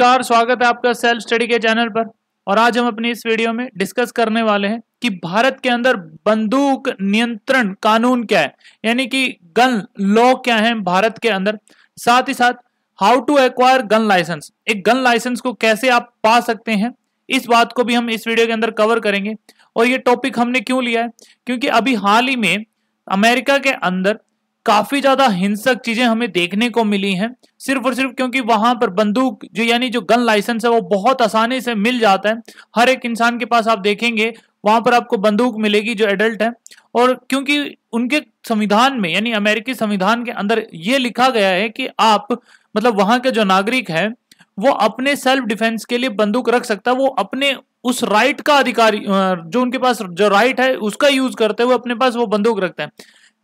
नमस्कार स्वागत है आपका सेल्फ स्टडी के चैनल पर और आज हम अपनी इस वीडियो में डिस्कस करने वाले हैं कि भारत के अंदर बंदूक नियंत्रण कानून क्या है यानी कि गन लॉ क्या है भारत के अंदर साथ ही साथ how to acquire gun license एक गन लाइसेंस को कैसे आप पा सकते हैं इस बात को भी हम इस वीडियो के अंदर कवर करेंगे और ये टॉपिक हमने क्यों लिया है क्योंकि अभी हाल ही में अमेरिका के अंदर काफी ज्यादा हिंसक चीजें हमें देखने को मिली हैं सिर्फ और सिर्फ क्योंकि वहां पर बंदूक जो यानी जो गन लाइसेंस है वो बहुत आसानी से मिल जाता है हर एक इंसान के पास आप देखेंगे वहां पर आपको बंदूक मिलेगी जो एडल्ट है और क्योंकि उनके संविधान में यानी अमेरिकी संविधान के अंदर ये लिखा गया है कि आप मतलब वहां के जो नागरिक है वो अपने सेल्फ डिफेंस के लिए बंदूक रख सकता है वो अपने उस राइट का अधिकारी जो उनके पास जो राइट है उसका यूज करते हुए अपने पास वो बंदूक रखते हैं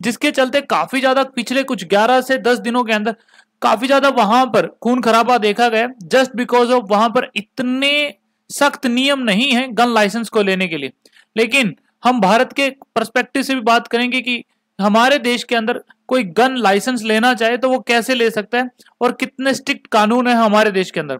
जिसके चलते काफी ज्यादा पिछले कुछ 11 से 10 दिनों के अंदर काफी ज्यादा वहां पर खून खराबा देखा गया जस्ट बिकॉज ऑफ वहां पर इतने सख्त नियम नहीं है गन लाइसेंस को लेने के लिए लेकिन हम भारत के परस्पेक्टिव से भी बात करेंगे कि हमारे देश के अंदर कोई गन लाइसेंस लेना चाहे तो वो कैसे ले सकता है और कितने स्ट्रिक्ट कानून है हमारे देश के अंदर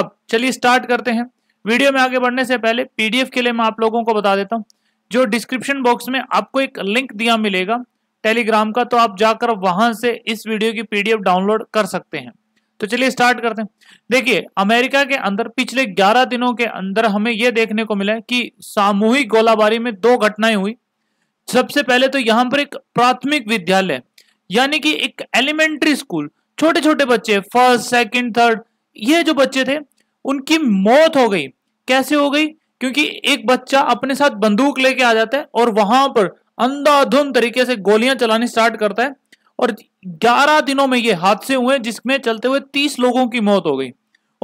अब चलिए स्टार्ट करते हैं वीडियो में आगे बढ़ने से पहले पीडीएफ के लिए मैं आप लोगों को बता देता हूँ जो डिस्क्रिप्शन बॉक्स में आपको एक लिंक दिया मिलेगा टेलीग्राम का तो आप जाकर वहां से इस वीडियो की पीडीएफ डाउनलोड कर सकते हैं तो चलिए स्टार्ट करते हैं देखिए अमेरिका के अंदर पिछले 11 दिनों के अंदर हमें यह देखने को मिला कि सामूहिक गोलाबारी में दो घटनाएं हुई सबसे पहले तो यहां पर एक प्राथमिक विद्यालय यानी कि एक एलिमेंट्री स्कूल छोटे छोटे बच्चे फर्स्ट सेकेंड थर्ड ये जो बच्चे थे उनकी मौत हो गई कैसे हो गई क्योंकि एक बच्चा अपने साथ बंदूक लेके आ जाता है और वहां पर अंधाधुन तरीके से गोलियां चलानी स्टार्ट करता है और 11 दिनों में ये हादसे हुए जिसमें चलते हुए 30 लोगों की मौत हो गई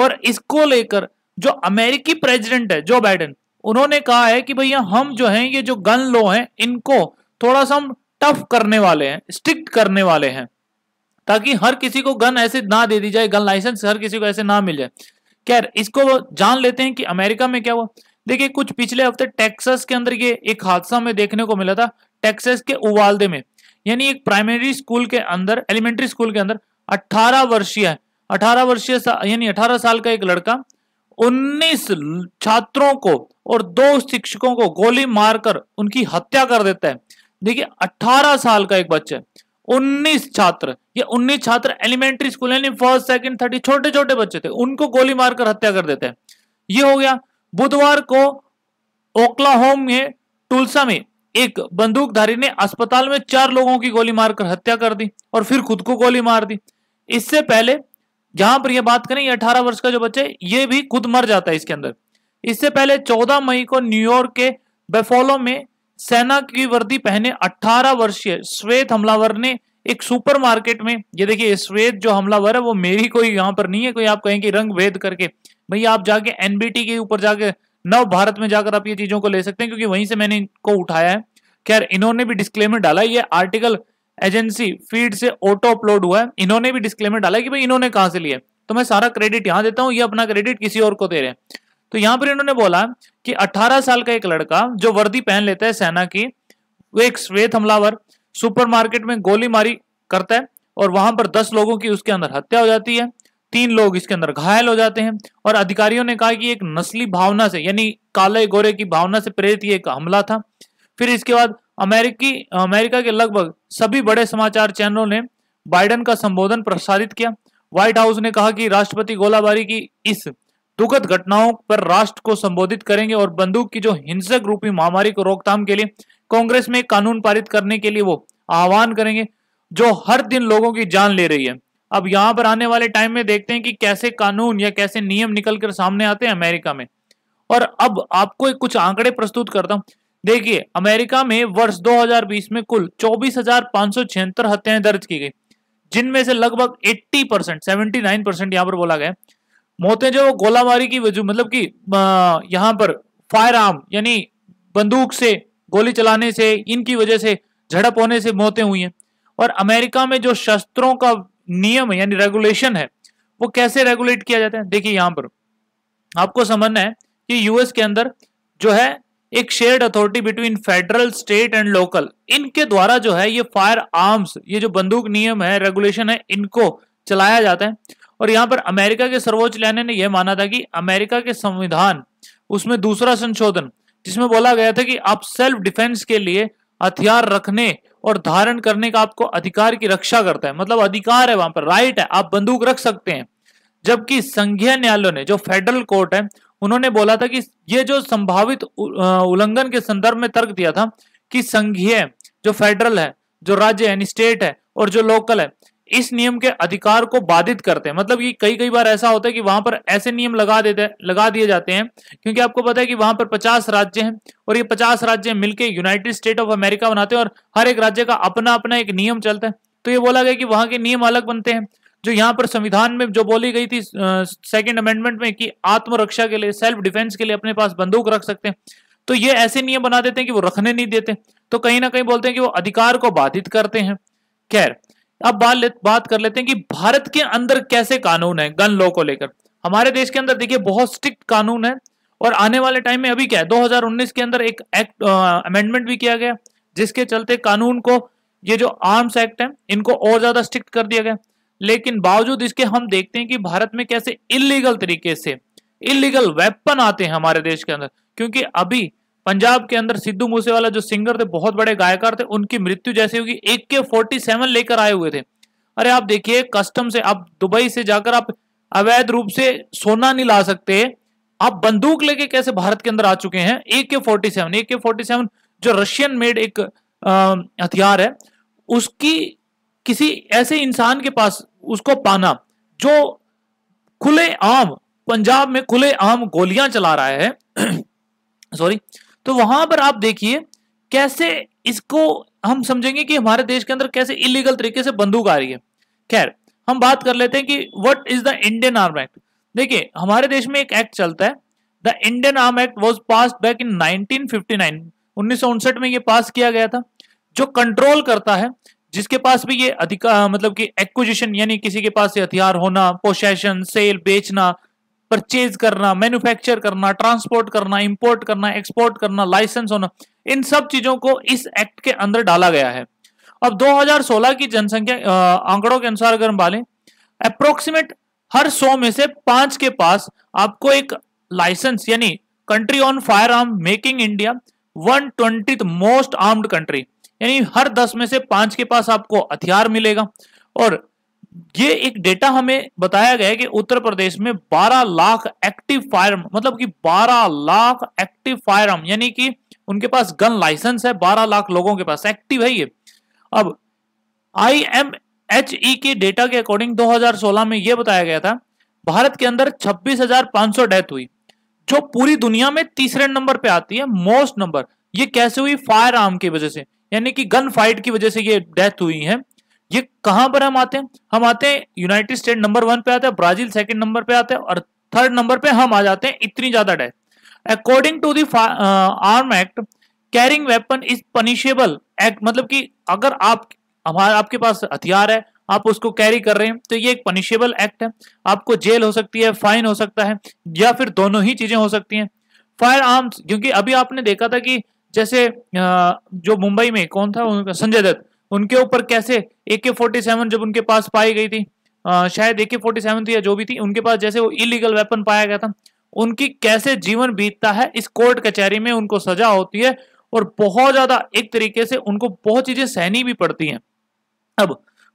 और इसको लेकर जो अमेरिकी प्रेसिडेंट है जो बाइडन उन्होंने कहा है कि भैया हम जो हैं ये जो गन लो हैं इनको थोड़ा सा हम टफ करने वाले हैं स्ट्रिक्ट करने वाले हैं ताकि हर किसी को गन ऐसे ना दे दी जाए गन लाइसेंस हर किसी को ऐसे ना मिल जाए खैर इसको जान लेते हैं कि अमेरिका में क्या हुआ देखिए कुछ पिछले हफ्ते टेक्सास के अंदर ये एक हादसा में देखने को मिला था टेक्सास के उवालदे में यानी एक प्राइमरी स्कूल के अंदर एलिमेंट्री स्कूल के अंदर 18 वर्षीय 18 वर्षीय यानी 18 साल का एक लड़का 19 छात्रों को और दो शिक्षकों को गोली मारकर उनकी हत्या कर देता है देखिए 18 साल का एक बच्चा 19 छात्र ये 19 छात्र एलिमेंट्री स्कूल यानी फर्स्ट सेकंड थर्टी छोटे छोटे बच्चे थे उनको गोली मारकर हत्या कर देता है ये हो गया बुधवार को ओक्लाहोम में टुलसा में एक बंदूकधारी ने अस्पताल में चार लोगों की गोली मारकर हत्या कर दी और फिर खुद को गोली मार दी इससे पहले जहां पर यह बात करें ये अठारह वर्ष का जो बच्चा है ये भी खुद मर जाता है इसके अंदर इससे पहले चौदह मई को न्यूयॉर्क के बेफोलो में सेना की वर्दी पहने 18 वर्षीय श्वेत हमलावर ने एक सुपरमार्केट में ये देखिए श्वेत जो हमलावर है वो मेरी कोई यहां पर नहीं है कोई आप कहें कि रंग भेद करके भैया आप जाके एनबीटी के ऊपर जाके नव भारत में जाकर आप ये चीजों को ले सकते हैं क्योंकि वहीं से मैंने इनको उठाया है खैर इन्होंने भी डिस्क्लेमर डाला ये आर्टिकल एजेंसी फीड से ऑटो अपलोड हुआ है इन्होंने भी डिस्क्लेमर डाला कि भाई इन्होंने कहां से लिया तो मैं सारा क्रेडिट यहां देता हूं ये अपना क्रेडिट किसी और को दे रहे हैं तो यहां पर इन्होंने बोला कि 18 साल का एक लड़का जो वर्दी पहन लेता है सेना की वो एक श्वेत हमलावर सुपरमार्केट में गोली मारी करता है और वहां पर 10 लोगों की उसके अंदर हत्या हो जाती है तीन लोग इसके अंदर घायल हो जाते हैं और अधिकारियों ने कहा कि एक नस्ली भावना से यानी काले गोरे की भावना से प्रेरित ये एक हमला था फिर इसके बाद अमेरिकी अमेरिका के लगभग सभी बड़े समाचार चैनलों ने बाइडन का संबोधन प्रसारित किया व्हाइट हाउस ने कहा कि राष्ट्रपति गोलाबारी की इस दुखद घटनाओं पर राष्ट्र को संबोधित करेंगे और बंदूक की जो हिंसक रूपी महामारी को रोकथाम के लिए कांग्रेस में कानून पारित करने के लिए वो आह्वान करेंगे जो हर दिन लोगों की जान ले रही है अब यहाँ पर आने वाले टाइम में देखते हैं कि कैसे कानून या कैसे नियम निकल कर सामने आते हैं अमेरिका में और अब आपको कुछ आंकड़े प्रस्तुत करता हूं देखिए अमेरिका में वर्ष 2020 में कुल चौबीस हत्याएं दर्ज की गई जिनमें से लगभग 80 परसेंट सेवेंटी नाइन परसेंट यहाँ पर बोला गया मौतें जो गोलाबारी की वजह मतलब कि यहाँ पर फायर आर्म यानी बंदूक से गोली चलाने से इनकी वजह से झड़प होने से मौतें हुई हैं और अमेरिका में जो शस्त्रों का नियम यानी रेगुलेशन है वो कैसे रेगुलेट किया जाता है देखिए यहां पर आपको समझना है कि यूएस के अंदर जो है एक shared authority between federal state and local इनके द्वारा जो है ये फायर आर्म्स ये जो बंदूक नियम है रेगुलेशन है इनको चलाया जाता है और यहां पर अमेरिका के सर्वोच्च न्यायालय ने यह माना था कि अमेरिका के संविधान उसमें दूसरा संशोधन जिसमें बोला गया था कि आप सेल्फ डिफेंस के लिए हथियार रखने और धारण करने का आपको अधिकार की रक्षा करता है मतलब अधिकार है वहां पर राइट है आप बंदूक रख सकते हैं जबकि संघीय न्यायालयों ने जो फेडरल कोर्ट है उन्होंने बोला था कि ये जो संभावित उल्लंघन के संदर्भ में तर्क दिया था कि संघीय जो फेडरल है जो राज्य है स्टेट है और जो लोकल है इस नियम के अधिकार को बाधित करते हैं मतलब कि कई कई बार ऐसा होता है कि वहां पर ऐसे नियम लगा देते लगा दिए जाते हैं क्योंकि आपको पता है कि वहां पर पचास राज्य हैं और ये पचास राज्य मिलकर यूनाइटेड स्टेट ऑफ अमेरिका बनाते हैं और हर एक राज्य का अपना अपना एक नियम चलता है तो ये बोला गया कि वहां के नियम अलग बनते हैं जो यहाँ पर संविधान में जो बोली गई थी सेकेंड अमेंडमेंट में कि आत्मरक्षा के लिए सेल्फ डिफेंस के लिए अपने पास बंदूक रख सकते हैं तो ये ऐसे नियम बना देते हैं कि वो रखने नहीं देते तो कहीं ना कहीं बोलते हैं कि वो अधिकार को बाधित करते हैं खैर अब बात ले, बात कर लेते हैं कि भारत के अंदर कैसे कानून है गन लॉ को लेकर हमारे देश के अंदर देखिए बहुत स्ट्रिक्ट कानून है और आने वाले टाइम में अभी क्या है 2019 के अंदर एक एक्ट अमेंडमेंट भी किया गया जिसके चलते कानून को ये जो आर्म्स एक्ट है इनको और ज्यादा स्ट्रिक्ट कर दिया गया लेकिन बावजूद इसके हम देखते हैं कि भारत में कैसे इलीगल तरीके से इलीगल वेपन आते हैं हमारे देश के अंदर क्योंकि अभी पंजाब के अंदर सिद्धू मूसेवाला जो सिंगर थे बहुत बड़े गायकार थे उनकी मृत्यु जैसे होगी एक के फोर्टी सेवन लेकर आए हुए थे अरे आप देखिए कस्टम से आप दुबई से जाकर आप अवैध रूप से सोना नहीं ला सकते आप बंदूक लेके कैसे भारत के अंदर आ चुके हैं ए K forty seven A K forty seven जो रशियन मेड एक हथियार है उसकी किसी ऐसे इंसान के पास उसको पाना जो खुले आम पंजाब में खुले आम गोलियां चला रहा है सॉरी तो वहां पर आप देखिए कैसे इसको हम समझेंगे कि हमारे देश के अंदर कैसे इलीगल तरीके से बंदूक आ रही है खैर हम बात कर लेते हैं कि what is the Indian arm act देखिए हमारे देश में एक एक्ट चलता है the Indian arm act was pass back in 1959 उन्नीस में ये पास किया गया था जो कंट्रोल करता है जिसके पास भी ये अधिकार मतलब कि एक्विजिशन यानी किसी के पास ये हथियार होना पोशेशन सेल बेचना परचेज करना मैन्युफैक्चर करना ट्रांसपोर्ट करना इंपोर्ट करना एक्सपोर्ट करना लाइसेंस होना इन सब चीजों को इस एक्ट के अंदर डाला गया है अब 2016 की जनसंख्या आंकड़ों के अनुसार अगर हम बालें अप्रोक्सीमेट हर सौ में से पांच के पास आपको एक लाइसेंस यानी country on firearm making India one twenty most armed country यानी हर दस में से पांच के पास आपको हथियार मिलेगा और ये एक डेटा हमें बताया गया है कि उत्तर प्रदेश में 12 लाख एक्टिव फायर मतलब कि 12 लाख एक्टिव फायर यानी कि उनके पास गन लाइसेंस है 12 लाख लोगों के पास एक्टिव है ये अब आई एम एच ई के डेटा के अकॉर्डिंग 2016 में यह बताया गया था भारत के अंदर 26,500 डेथ हुई जो पूरी दुनिया में तीसरे नंबर पर आती है मोस्ट नंबर ये कैसे हुई फायर आर्म की वजह से यानी कि गन फाइट की वजह से ये डेथ हुई है ये कहां पर हम आते हैं हम आते हैं यूनाइटेड स्टेट नंबर वन पे आता है ब्राजील सेकंड नंबर पे आते हैं और थर्ड नंबर पे हम आ जाते हैं इतनी ज्यादा death according to the arm act carrying weapon is punishable act मतलब कि अगर आप हमारे आपके पास हथियार है आप उसको कैरी कर रहे हैं तो ये एक पनिशेबल एक्ट है आपको जेल हो सकती है फाइन हो सकता है या फिर दोनों ही चीजें हो सकती हैं फायर आर्म्स क्योंकि अभी आपने देखा था कि जैसे uh, जो मुंबई में कौन था संजय दत्त उनके ऊपर कैसे ए के फोर्टी सेवन जब उनके पास पाई गई थी आ, शायद ए के फोर्टी सेवन थी या जो भी थी उनके पास जैसे वो इलीगल वेपन पाया गया था उनकी कैसे जीवन बीतता है इस कोर्ट कचहरी में उनको सजा होती है और बहुत ज्यादा एक तरीके से उनको बहुत चीजें सहनी भी पड़ती हैं अब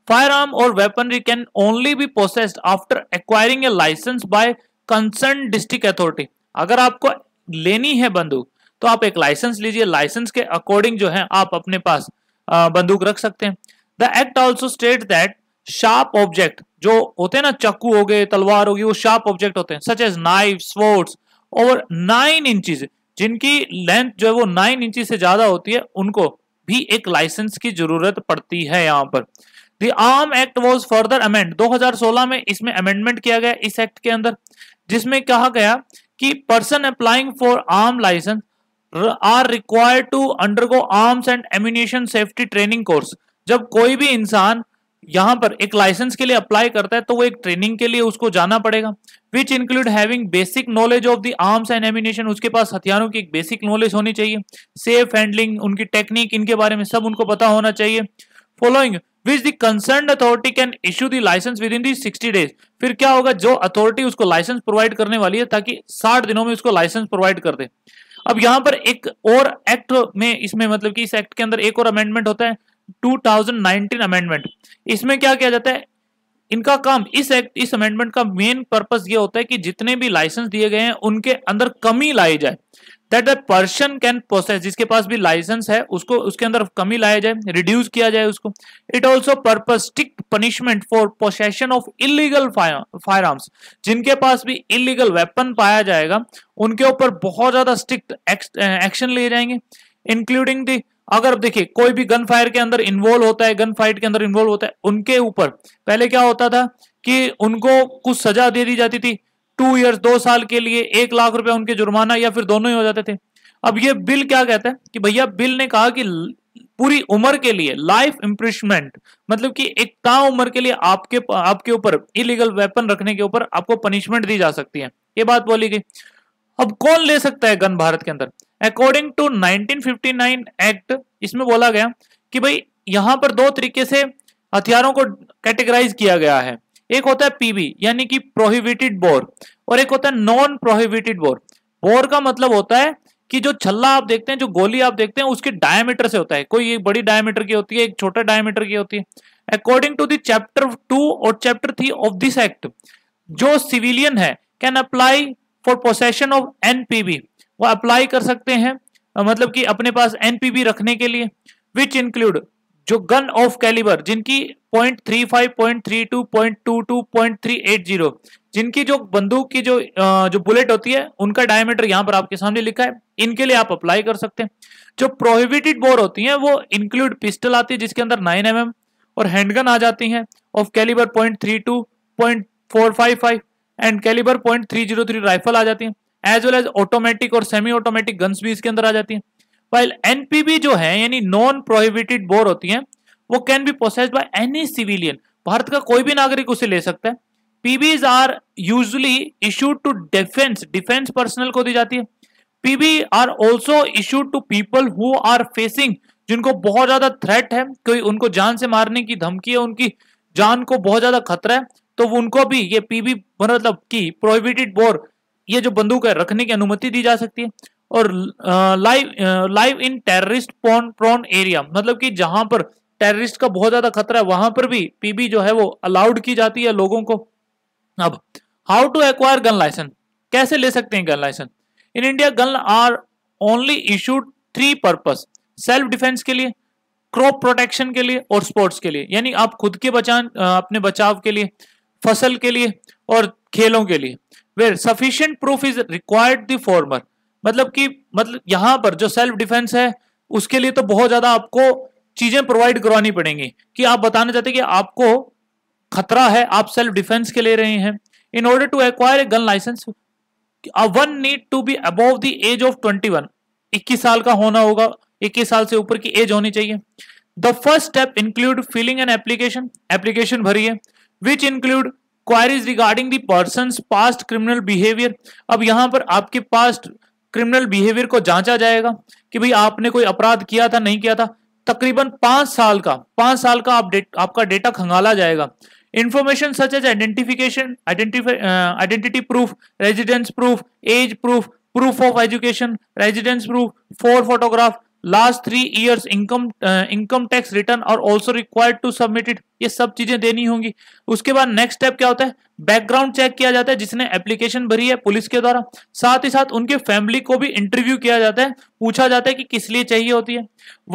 फायर आर्म और weaponry can only be processed after acquiring a licence by concern district authority अगर आपको लेनी है बंदूक तो आप एक लाइसेंस लीजिए लाइसेंस के अकॉर्डिंग जो है आप अपने पास बंदूक रख सकते हैं the act also state that sharp object जो होते हैं ना चक्कू हो गए तलवार होगी वो शार्प ऑब्जेक्ट होते हैं सच एज नाइफ स्वोर्ड्स और नाइन इंचज जिनकी लेंथ जो है वो नाइन इंच से ज्यादा होती है उनको भी एक लाइसेंस की जरूरत पड़ती है यहाँ पर दर्म arm act was further amend 2016 में इसमें अमेंडमेंट किया गया इस एक्ट के अंदर जिसमें कहा गया कि person applying for arm licence are required to undergo arms and ammunition safety training course जब कोई भी इंसान यहां पर एक लाइसेंस के लिए अप्लाई करता है तो वो एक ट्रेनिंग के लिए उसको जाना पड़ेगा which include having basic knowledge of the arms and ammunition उसके पास हथियारों की एक बेसिक नॉलेज होनी चाहिए सेफ हैंडलिंग उनकी टेक्निक इनके बारे में सब उनको पता होना चाहिए following which the concern authority can issue the licence within the sixty days फिर क्या होगा जो अथॉरिटी उसको लाइसेंस प्रोवाइड करने वाली है ताकि साठ दिनों में उसको लाइसेंस प्रोवाइड कर दे अब यहां पर एक और एक्ट में इसमें मतलब कि इस एक्ट के अंदर एक और अमेंडमेंट होता है 2019 अमेंडमेंट इसमें क्या किया जाता है इनका काम इस एक्ट इस अमेंडमेंट का मेन पर्पस ये होता है कि जितने भी लाइसेंस दिए गए हैं उनके अंदर कमी लाई जाए that the person can process जिसके पास भी लाइसेंस है उसको उसके अंदर कमी लाया जाए रिड्यूस किया जाए उसको it also purpose stick punishment for procession of illegal firearms जिनके पास भी इलीगल वेपन पाया जाएगा उनके ऊपर बहुत ज्यादा स्ट्रिक्ट एक्शन eh, लिए जाएंगे इंक्लूडिंग दी अगर देखिए कोई भी गन फायर के अंदर इन्वॉल्व होता है गन फाइट के अंदर इन्वॉल्व होता है उनके ऊपर पहले क्या होता था कि उनको कुछ सजा दे दी जाती थी टू ईयर्स दो साल के लिए एक लाख रुपया उनके जुर्माना या फिर दोनों ही हो जाते थे अब ये बिल क्या कहता है कि भैया बिल ने कहा कि पूरी उम्र के लिए लाइफ इम्प्रिशमेंट मतलब कि एक ता उम्र के लिए आपके आपके ऊपर इलीगल वेपन रखने के ऊपर आपको पनिशमेंट दी जा सकती है ये बात बोली गई अब कौन ले सकता है गन भारत के अंदर अकॉर्डिंग टू 1959 एक्ट इसमें बोला गया कि भाई यहां पर दो तरीके से हथियारों को कैटेगराइज किया गया है एक होता है पीबी यानी कि प्रोहिबिटेड बोर और एक होता है नॉन प्रोहिबिटेड बोर बोर का मतलब होता है कि जो छल्ला आप देखते हैं जो गोली आप देखते हैं उसके डायमीटर से होता है कोई एक बड़ी डायमीटर की होती है एक छोटा डायमीटर की होती है अकॉर्डिंग टू दैप्टर टू और chapter three of this act जो सिविलियन है can apply for procession of NPB वो अप्लाई कर सकते हैं मतलब कि अपने पास एनपीबी रखने के लिए विच इंक्लूड जो गन ऑफ कैलिबर जिनकी point three five point three two point two two point three eight zero जिनकी जो बंदूक की जो जो बुलेट होती है उनका डायमीटर यहां पर आपके सामने लिखा है इनके लिए आप अप्लाई कर सकते हैं जो प्रोहिबिटेड बोर होती हैं वो इंक्लूड पिस्टल आती है जिसके अंदर नाइन एम mm और हैंडगन आ जाती हैं of calibre point three two point four five five and calibre point three zero three rifle आ जाती है एज वेल एज ऑटोमेटिक और सेमी ऑटोमेटिक गन्स भी इसके अंदर आ जाती है वाइल एनपीबी जो है यानी नॉन प्रोहिबिटेड बोर होती है वो can be process by any civilian Bharat का कोई भी नागरिक उसे ले सकता है PBs are usually issued to defence defence personnel को दी जाती है PB are also issued to people who are facing जिनको बहुत ज्यादा थ्रेट है कोई उनको जान से मारने की धमकी है उनकी जान को बहुत ज्यादा खतरा है तो उनको भी ये पीबी मतलब की प्रोहिबिटेड बोर ये जो बंदूक है रखने की अनुमति दी जा सकती है और live live in terrorist prone prone area मतलब कि जहां पर टेररिस्ट का बहुत ज्यादा खतरा है वहां पर भी पीबी जो है वो अलाउड की जाती है लोगों को अब how to acquire gun licence कैसे ले सकते हैं gun licence in India gun are only issued three purpose self defence के लिए क्रॉप प्रोटेक्शन के लिए और स्पोर्ट्स के लिए यानी आप खुद के बचान अपने बचाव के लिए फसल के लिए और खेलों के लिए where sufficient proof is required the former मतलब कि मतलब यहाँ पर जो सेल्फ डिफेंस है उसके लिए तो बहुत ज्यादा आपको चीजें प्रोवाइड करवानी पड़ेंगी कि आप बताना चाहते कि आपको खतरा है आप सेल्फ डिफेंस के ले रहे हैं in order to acquire a gun licence one need to be above the age of twenty one इक्कीस साल का होना होगा इक्कीस साल से ऊपर की एज होनी चाहिए the first step include filling an application application भरिए which include queries regarding the person past criminal behaviour अब यहां पर आपके पास्ट क्रिमिनल बिहेवियर को जांचा जाएगा कि भाई आपने कोई अपराध किया था नहीं किया था तकरीबन पांच साल का पांच साल का आप डेट, आपका डेटा खंगाला जाएगा information such as identification identity proof residence proof age proof proof of education residence proof four photograph last three years income income tax return और also required to submit it ये सब चीजें देनी होंगी उसके बाद नेक्स्ट स्टेप क्या होता है बैकग्राउंड चेक किया जाता है जिसने एप्लीकेशन भरी है पुलिस के द्वारा साथ ही साथ उनके फैमिली को भी इंटरव्यू किया जाता है पूछा जाता है कि किस लिए चाहिए होती है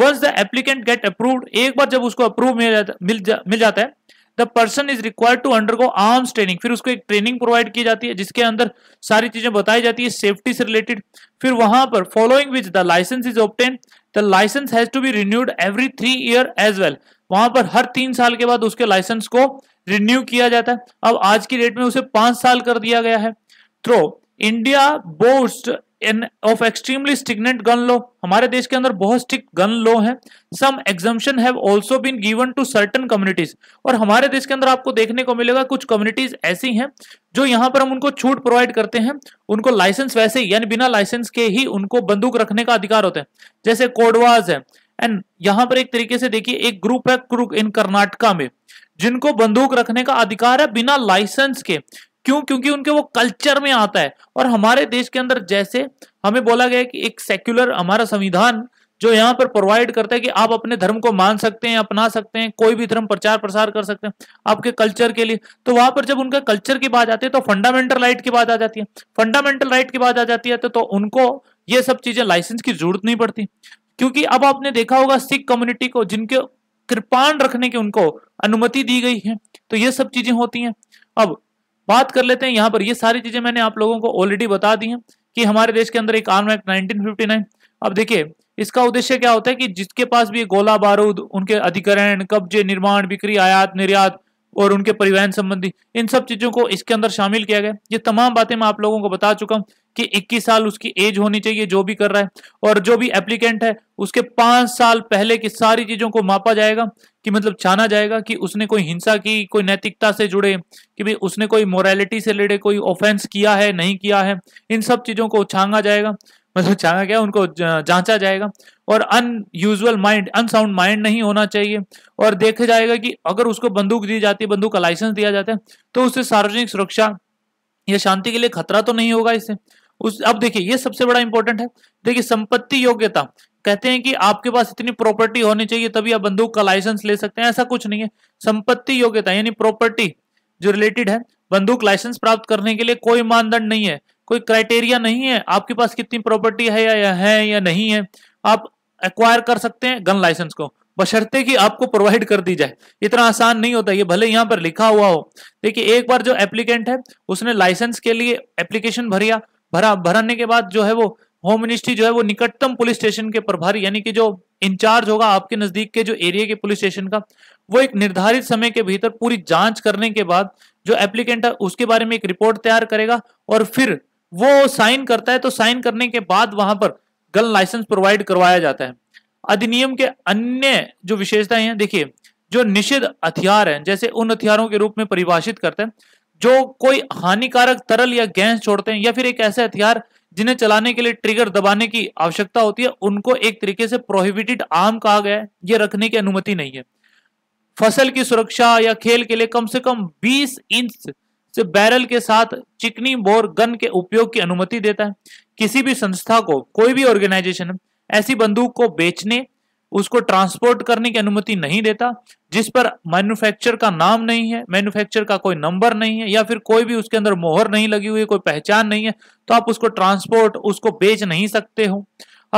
once the applicant get approved एक बार जब उसको अप्रूव मिल जाता मिल, जा, मिल जाता है the person is required to undergo arms training फिर उसको एक ट्रेनिंग प्रोवाइड की जाती है जिसके अंदर सारी चीजें बताई जाती है सेफ्टी से रिलेटेड फिर वहां पर following which the licence is obtained the licence has to be renewed every three year as well वहां पर हर तीन साल के बाद उसके लाइसेंस को रिन्यू किया जाता है अब आज की डेट में उसे पांच साल कर दिया गया है through India boast in of extremely stringent gun law हमारे देश के अंदर बहुत स्ट्रिक्ट गन लो है some exemption have also been given to certain communities और हमारे देश के अंदर आपको देखने को मिलेगा कुछ कम्युनिटीज ऐसी हैं जो यहाँ पर हम उनको छूट प्रोवाइड करते हैं उनको लाइसेंस वैसे यानी बिना लाइसेंस के ही उनको बंदूक रखने का अधिकार होता है जैसे कोडवाज है एंड यहाँ पर एक तरीके से देखिए एक ग्रुप है क्रुक इन कर्नाटका में जिनको बंदूक रखने का अधिकार है बिना लाइसेंस के क्यों क्योंकि उनके वो कल्चर में आता है और हमारे देश के अंदर जैसे हमें बोला गया कि एक सेक्युलर हमारा संविधान जो यहाँ पर प्रोवाइड करता है कि आप अपने धर्म को मान सकते हैं अपना सकते हैं कोई भी धर्म प्रचार प्रसार कर सकते हैं आपके कल्चर के लिए तो वहां पर जब उनका कल्चर की बात आती है तो फंडामेंटल राइट की बात आ जाती है फंडामेंटल राइट की बात आ जाती है तो, तो उनको ये सब चीजें लाइसेंस की जरूरत नहीं पड़ती क्योंकि अब आपने देखा होगा सिख कम्युनिटी को जिनके कृपाण रखने की उनको अनुमति दी गई है तो ये सब चीजें होती हैं अब बात कर लेते हैं यहाँ पर ये सारी चीजें मैंने आप लोगों को ऑलरेडी बता दी हैं कि हमारे देश के अंदर एक आर्म एक्ट नाइनटीन अब देखिए इसका उद्देश्य क्या होता है कि जिसके पास भी गोला बारूद उनके अधिकरण कब्जे निर्माण बिक्री आयात निर्यात और उनके परिवहन संबंधी इन सब चीजों को इसके अंदर शामिल किया गया ये तमाम बातें मैं आप लोगों को बता चुका हूँ कि 21 साल उसकी एज होनी चाहिए जो भी कर रहा है और जो भी एप्लीकेंट है उसके पांच साल पहले की सारी चीजों को मापा जाएगा कि मतलब छाना जाएगा कि उसने कोई हिंसा की कोई नैतिकता से जुड़े कि भाई उसने कोई मोरालिटी से रिलेटेड कोई ऑफेंस किया है नहीं किया है इन सब चीजों को छांगा जाएगा मतलब छांगा गया उनको जांचा जाएगा और अनयूजल माइंड अनसाउंड माइंड नहीं होना चाहिए और देखा जाएगा कि अगर उसको बंदूक दी जाती है बंदूक का लाइसेंस दिया जाता है तो उससे सार्वजनिक सुरक्षा या शांति के लिए खतरा तो नहीं होगा इससे उस अब देखिए ये सबसे बड़ा इंपॉर्टेंट है देखिए संपत्ति योग्यता कहते हैं कि आपके पास इतनी प्रॉपर्टी होनी चाहिए तभी आप बंदूक का लाइसेंस ले सकते हैं ऐसा कुछ नहीं है संपत्ति योग्यता यानी प्रॉपर्टी जो रिलेटेड है बंदूक लाइसेंस प्राप्त करने के लिए कोई मानदंड नहीं है कोई क्राइटेरिया नहीं है आपके पास कितनी प्रॉपर्टी है या है या नहीं है आप एक्वायर कर सकते हैं गन लाइसेंस को बशर्ते कि आपको प्रोवाइड कर दी जाए इतना आसान नहीं होता ये भले यहाँ पर लिखा हुआ हो देखिए एक बार जो एप्लीकेंट है उसने लाइसेंस के लिए एप्लीकेशन भरिया भरा भरने के बाद जो है वो होम मिनिस्ट्री जो है वो निकटतम पुलिस स्टेशन के प्रभारी यानी कि जो इंचार्ज होगा आपके नजदीक के जो एरिया के पुलिस स्टेशन का वो एक निर्धारित समय के भीतर पूरी जांच करने के बाद जो एप्लीकेंट है उसके बारे में एक रिपोर्ट तैयार करेगा और फिर वो साइन करता है तो साइन करने के बाद वहां पर गन लाइसेंस प्रोवाइड करवाया जाता है अधिनियम के अन्य जो विशेषताएं हैं देखिए जो निषिद्ध हथियार हैं जैसे उन हथियारों के रूप में परिभाषित करते हैं जो कोई हानिकारक तरल या गैस छोड़ते हैं या फिर एक ऐसे हथियार जिन्हें चलाने के लिए ट्रिगर दबाने की आवश्यकता होती है उनको एक तरीके से प्रोहिबिटेड आर्म कहा गया है ये रखने की अनुमति नहीं है फसल की सुरक्षा या खेल के लिए कम से कम 20 इंच से बैरल के साथ चिकनी बोर गन के उपयोग की अनुमति देता है किसी भी संस्था को कोई भी ऑर्गेनाइजेशन ऐसी बंदूक को बेचने उसको ट्रांसपोर्ट करने की अनुमति नहीं देता जिस पर मैन्युफैक्चर का नाम नहीं है मैन्युफैक्चर का कोई नंबर नहीं है या फिर कोई भी उसके अंदर मोहर नहीं लगी हुई कोई पहचान नहीं है तो आप उसको ट्रांसपोर्ट उसको बेच नहीं सकते हो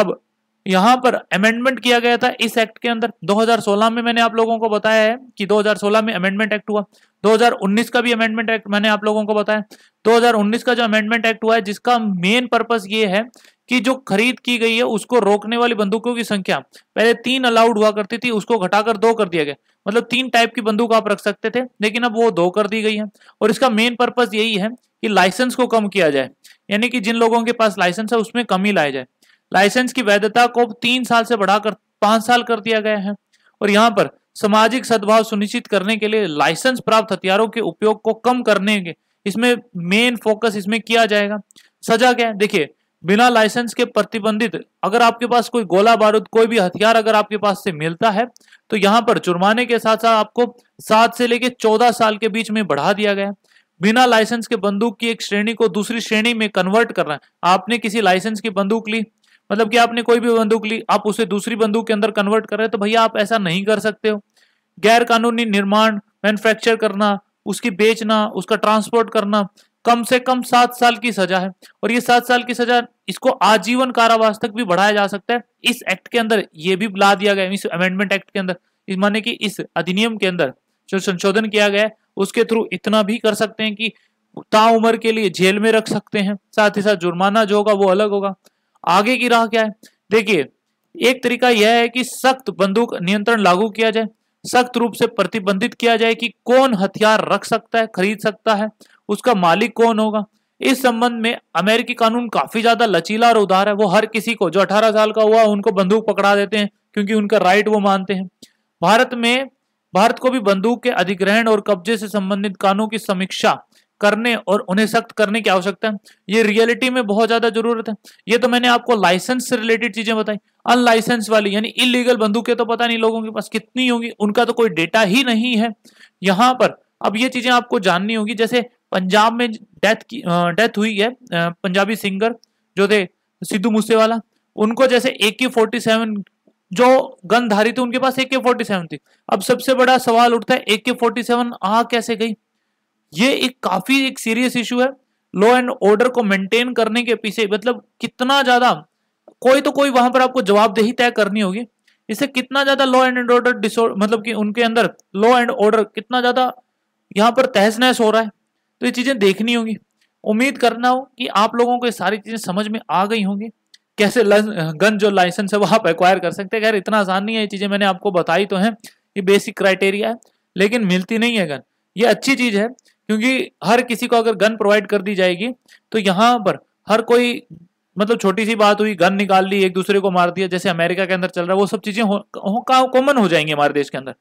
अब यहाँ पर अमेंडमेंट किया गया था इस एक्ट के अंदर 2016 में मैंने आप लोगों को बताया है कि 2016 में अमेंडमेंट एक्ट हुआ 2019 का भी अमेंडमेंट एक्ट मैंने आप लोगों को बताया 2019 का जो अमेंडमेंट एक्ट हुआ है जिसका मेन पर्पस ये है कि जो खरीद की गई है उसको रोकने वाली बंदूकों की संख्या पहले तीन अलाउड हुआ करती थी उसको घटाकर दो कर दिया गया मतलब तीन टाइप की बंदूक आप रख सकते थे लेकिन अब वो दो कर दी गई है और इसका मेन पर्पज यही है कि लाइसेंस को कम किया जाए यानी कि जिन लोगों के पास लाइसेंस है उसमें कमी लाया जाए लाइसेंस की वैधता को तीन साल से बढ़ाकर पांच साल कर दिया गया है और यहाँ पर सामाजिक सद्भाव सुनिश्चित करने के लिए लाइसेंस प्राप्त हथियारों के उपयोग को कम करने के इसमें मेन फोकस इसमें किया जाएगा सजा क्या है देखिए बिना लाइसेंस के प्रतिबंधित अगर आपके पास कोई गोला बारूद कोई भी हथियार अगर आपके पास से मिलता है तो यहाँ पर जुर्माने के साथ साथ आपको सात से लेकर चौदह साल के बीच में बढ़ा दिया गया बिना लाइसेंस के बंदूक की एक श्रेणी को दूसरी श्रेणी में कन्वर्ट करना है आपने किसी लाइसेंस की बंदूक ली मतलब कि आपने कोई भी बंदूक ली आप उसे दूसरी बंदूक के अंदर कन्वर्ट कर रहे हैं तो भैया आप ऐसा नहीं कर सकते हो गैर कानूनी निर्माण मैन्युफैक्चर करना उसकी बेचना उसका ट्रांसपोर्ट करना कम से कम सात साल की सजा है और ये सात साल की सजा इसको आजीवन कारावास तक भी बढ़ाया जा सकता है इस एक्ट के अंदर ये भी ला दिया गया इस अमेंडमेंट एक्ट के अंदर माने कि इस अधिनियम के अंदर जो संशोधन किया गया है उसके थ्रू इतना भी कर सकते हैं कि ताउम्र के लिए जेल में रख सकते हैं साथ ही साथ जुर्माना जो होगा वो अलग होगा आगे की राह क्या है देखिए एक तरीका यह है कि सख्त बंदूक नियंत्रण लागू किया जाए सख्त रूप से प्रतिबंधित किया जाए कि कौन हथियार रख सकता है खरीद सकता है उसका मालिक कौन होगा इस संबंध में अमेरिकी कानून काफी ज्यादा लचीला और उदार है वो हर किसी को जो अठारह साल का हुआ उनको बंदूक पकड़ा देते हैं क्योंकि उनका राइट वो मानते हैं भारत में भारत को भी बंदूक के अधिग्रहण और कब्जे से संबंधित कानून की समीक्षा करने और उन्हें सख्त करने की आवश्यकता है ये रियलिटी में बहुत ज्यादा जरूरत है ये तो मैंने आपको लाइसेंस से रिलेटेड चीजें बताई अनलाइसेंस वाली यानी इलीगल बंदूकें तो पता नहीं लोगों के पास कितनी होंगी उनका तो कोई डेटा ही नहीं है यहाँ पर अब ये चीजें आपको जाननी होगी जैसे पंजाब में डेथ की डेथ हुई है पंजाबी सिंगर जो थे सिद्धू मूसेवाला उनको जैसे ए के फोर्टी सेवन जो गनधारी थे उनके पास ए के फोर्टी सेवन थी अब सबसे बड़ा सवाल उठता है ए के फोर्टी सेवन आ कैसे गई ये एक काफी एक सीरियस इशू है लॉ एंड ऑर्डर को मेंटेन करने के पीछे मतलब कितना ज्यादा कोई तो कोई वहां पर आपको जवाबदेही तय करनी होगी इससे कितना ज्यादा लॉ एंड ऑर्डर मतलब कि उनके अंदर लॉ एंड ऑर्डर कितना ज्यादा यहाँ पर तहस नहस हो रहा है तो ये चीज़ें देखनी होंगी उम्मीद करना हो कि आप लोगों को ये सारी चीज़ें समझ में आ गई होंगी कैसे गन जो लाइसेंस है वो आप एक्वायर कर सकते हैं खैर इतना आसान नहीं है ये चीज़ें मैंने आपको बताई तो हैं ये बेसिक क्राइटेरिया है लेकिन मिलती नहीं है गन ये अच्छी चीज़ है क्योंकि हर किसी को अगर गन प्रोवाइड कर दी जाएगी तो यहाँ पर हर कोई मतलब छोटी सी बात हुई गन निकाल ली एक दूसरे को मार दिया जैसे अमेरिका के अंदर चल रहा है वो सब चीज़ें कॉमन हो, हो, हो जाएंगी हमारे देश के अंदर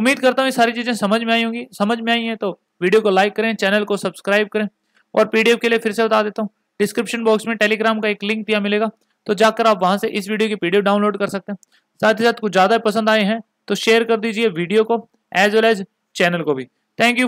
उम्मीद करता हूँ ये सारी चीज़ें समझ में आई होंगी समझ में आई है तो वीडियो को लाइक करें चैनल को सब्सक्राइब करें और पीडीएफ के लिए फिर से बता देता हूँ डिस्क्रिप्शन बॉक्स में टेलीग्राम का एक लिंक दिया मिलेगा तो जाकर आप वहां से इस वीडियो की पीडीएफ डाउनलोड कर सकते हैं साथ ही साथ कुछ ज़्यादा पसंद आए हैं तो शेयर कर दीजिए वीडियो को एज वेल एज चैनल को भी थैंक यू